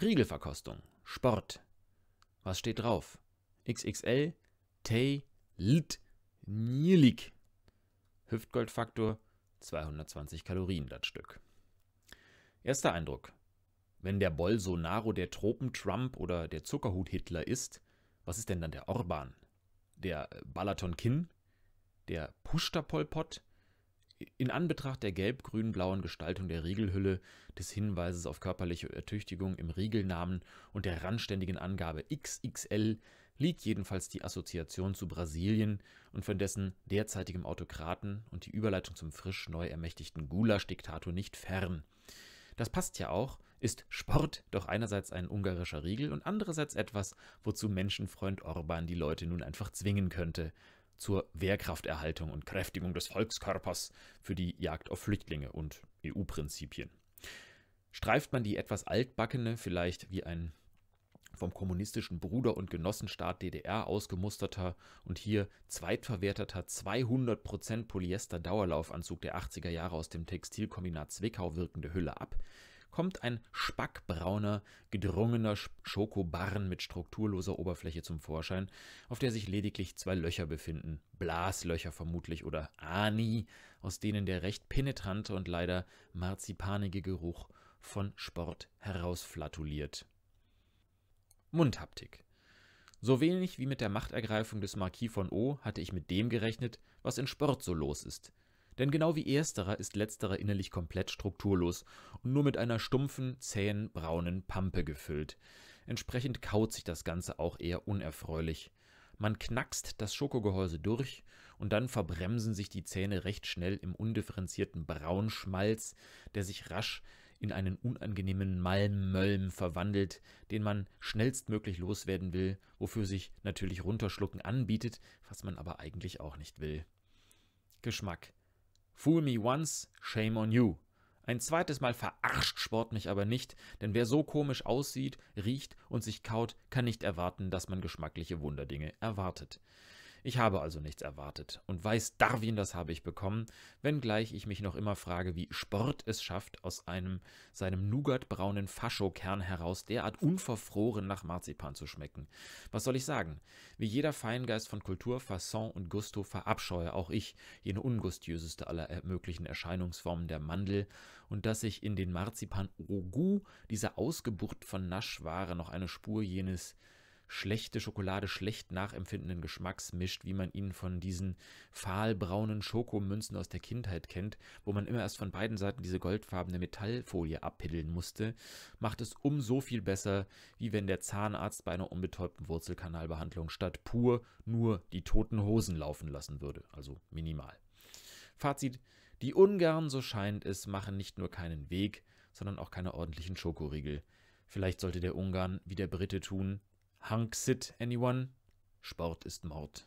Riegelverkostung. Sport. Was steht drauf? XXL, Tay, Lit, Nielik. Hüftgoldfaktor 220 Kalorien das Stück. Erster Eindruck. Wenn der Bolsonaro der Tropen-Trump oder der Zuckerhut-Hitler ist, was ist denn dann der Orban? Der Balaton-Kin? Der Pushta-Polpot? In Anbetracht der gelb-grün-blauen Gestaltung der Riegelhülle, des Hinweises auf körperliche Ertüchtigung im Riegelnamen und der randständigen Angabe XXL liegt jedenfalls die Assoziation zu Brasilien und von dessen derzeitigem Autokraten und die Überleitung zum frisch neu ermächtigten Gulasch-Diktator nicht fern. Das passt ja auch, ist Sport doch einerseits ein ungarischer Riegel und andererseits etwas, wozu Menschenfreund Orban die Leute nun einfach zwingen könnte, zur Wehrkrafterhaltung und Kräftigung des Volkskörpers für die Jagd auf Flüchtlinge und EU-Prinzipien. Streift man die etwas altbackene, vielleicht wie ein vom kommunistischen Bruder- und Genossenstaat DDR ausgemusterter und hier zweitverwerteter 200% Polyester-Dauerlaufanzug der 80er Jahre aus dem Textilkombinat Zwickau wirkende Hülle ab, kommt ein spackbrauner, gedrungener Schokobarren mit strukturloser Oberfläche zum Vorschein, auf der sich lediglich zwei Löcher befinden, Blaslöcher vermutlich oder Ani, aus denen der recht penetrante und leider marzipanige Geruch von Sport herausflatuliert. Mundhaptik so wenig wie mit der Machtergreifung des Marquis von O hatte ich mit dem gerechnet, was in Sport so los ist. Denn genau wie ersterer ist letzterer innerlich komplett strukturlos und nur mit einer stumpfen, zähen, braunen Pampe gefüllt. Entsprechend kaut sich das Ganze auch eher unerfreulich. Man knackst das Schokogehäuse durch und dann verbremsen sich die Zähne recht schnell im undifferenzierten Braunschmalz, der sich rasch in einen unangenehmen Malmmölm verwandelt, den man schnellstmöglich loswerden will, wofür sich natürlich runterschlucken anbietet, was man aber eigentlich auch nicht will. Geschmack. Fool me once, shame on you. Ein zweites Mal verarscht Sport mich aber nicht, denn wer so komisch aussieht, riecht und sich kaut, kann nicht erwarten, dass man geschmackliche Wunderdinge erwartet. Ich habe also nichts erwartet und weiß Darwin, das habe ich bekommen, wenngleich ich mich noch immer frage, wie Sport es schafft, aus einem seinem nougatbraunen Faschokern heraus derart unverfroren nach Marzipan zu schmecken. Was soll ich sagen? Wie jeder Feingeist von Kultur, Fasson und Gusto verabscheue auch ich jene ungustiöseste aller äh, möglichen Erscheinungsformen der Mandel und dass ich in den Marzipan Rogu, dieser Ausgeburt von Naschware, noch eine Spur jenes schlechte Schokolade schlecht nachempfindenden Geschmacks mischt, wie man ihn von diesen fahlbraunen Schokomünzen aus der Kindheit kennt, wo man immer erst von beiden Seiten diese goldfarbene Metallfolie abpiddeln musste, macht es umso viel besser, wie wenn der Zahnarzt bei einer unbetäubten Wurzelkanalbehandlung statt pur nur die toten Hosen laufen lassen würde, also minimal. Fazit, die Ungarn, so scheint es, machen nicht nur keinen Weg, sondern auch keine ordentlichen Schokoriegel. Vielleicht sollte der Ungarn wie der Brite tun, Hank Sit, anyone? Sport ist Mord.